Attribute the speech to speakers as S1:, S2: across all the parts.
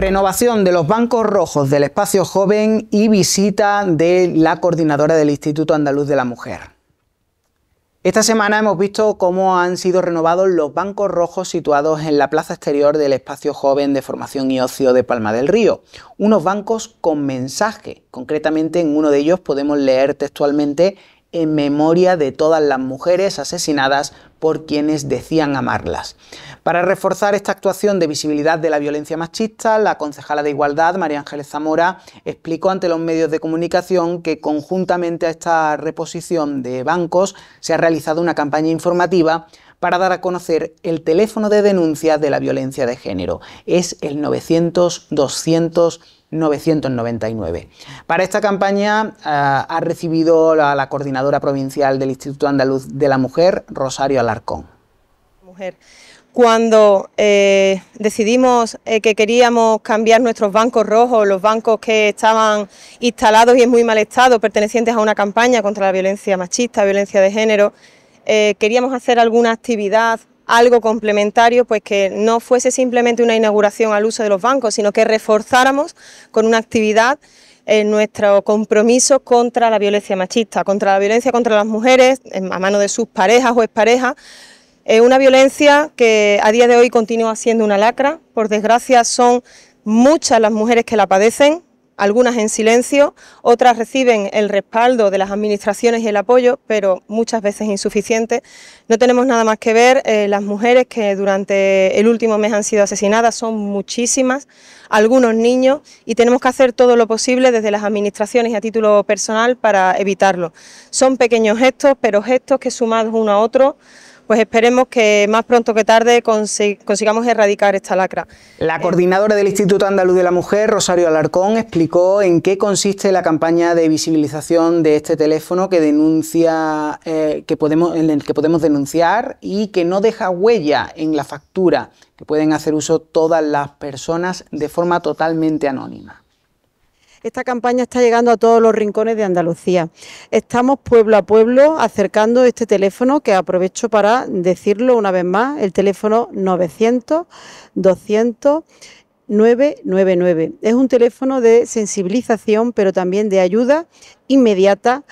S1: renovación de los bancos rojos del espacio joven y visita de la coordinadora del Instituto Andaluz de la Mujer. Esta semana hemos visto cómo han sido renovados los bancos rojos situados en la plaza exterior del espacio joven de formación y ocio de Palma del Río. Unos bancos con mensaje. Concretamente en uno de ellos podemos leer textualmente en memoria de todas las mujeres asesinadas por quienes decían amarlas. Para reforzar esta actuación de visibilidad de la violencia machista, la concejala de Igualdad, María Ángeles Zamora, explicó ante los medios de comunicación que conjuntamente a esta reposición de bancos se ha realizado una campaña informativa para dar a conocer el teléfono de denuncia de la violencia de género. Es el 900 200 999. Para esta campaña eh, ha recibido la, coordinadora provincial del Instituto Andaluz de la Mujer, Rosario Alarcón.
S2: cuando eh, decidimos eh, que queríamos cambiar nuestros bancos rojos, los bancos que estaban instalados y en muy mal estado, pertenecientes a una campaña contra la violencia machista, violencia de género, queríamos hacer alguna actividad algo complementario, pues que no fuese simplemente una inauguración al uso de los bancos, sino que reforzáramos con una actividad eh, nuestro compromiso contra la violencia machista, contra la violencia contra las mujeres a mano de sus parejas o exparejas, eh, una violencia que a día de hoy continúa siendo una lacra, por desgracia son muchas las mujeres que la padecen, algunas en silencio, otras reciben el respaldo de las administraciones y el apoyo, pero muchas veces insuficiente. No tenemos nada más que ver eh, las mujeres que durante el último mes han sido asesinadas, son muchísimas, algunos niños, y tenemos que hacer todo lo posible desde las administraciones y a título personal para evitarlo. Son pequeños gestos, pero gestos que sumados uno a otro pues esperemos que más pronto que tarde consigamos erradicar esta lacra. La coordinadora
S1: del Instituto Andaluz de la Mujer, Rosario Alarcón, explicó en qué consiste la campaña de visibilización de este teléfono que denuncia, eh, que podemos denunciar y que no deja huella en la factura, que pueden hacer uso todas las personas de forma totalmente anónima.
S3: Esta campaña está llegando a todos los rincones de Andalucía. Estamos pueblo a pueblo acercando este teléfono que aprovecho para decirlo una vez más, el teléfono 900 200 999. Es un teléfono de sensibilización, pero también de ayuda inmediata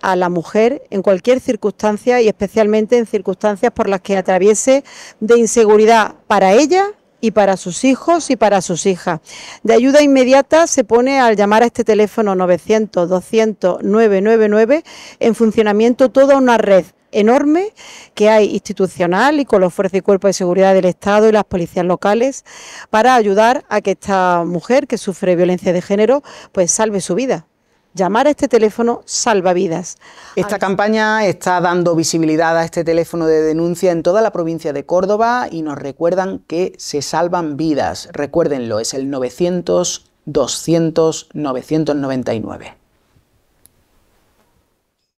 S3: a la mujer en cualquier circunstancia y especialmente en circunstancias por las que atraviese de inseguridad para ella y para sus hijos y para sus hijas. De ayuda inmediata se pone al llamar a este teléfono 900-200-999 en funcionamiento toda una red enorme que hay institucional y con los fuerzas y cuerpos de seguridad del Estado y las policías locales para ayudar a que esta mujer que sufre violencia de género pues salve su vida. Llamar a este teléfono salva vidas. Esta campaña está dando visibilidad a este teléfono de denuncia
S1: en toda la provincia de Córdoba y nos recuerdan que se salvan vidas. Recuérdenlo, es el 900 200 999.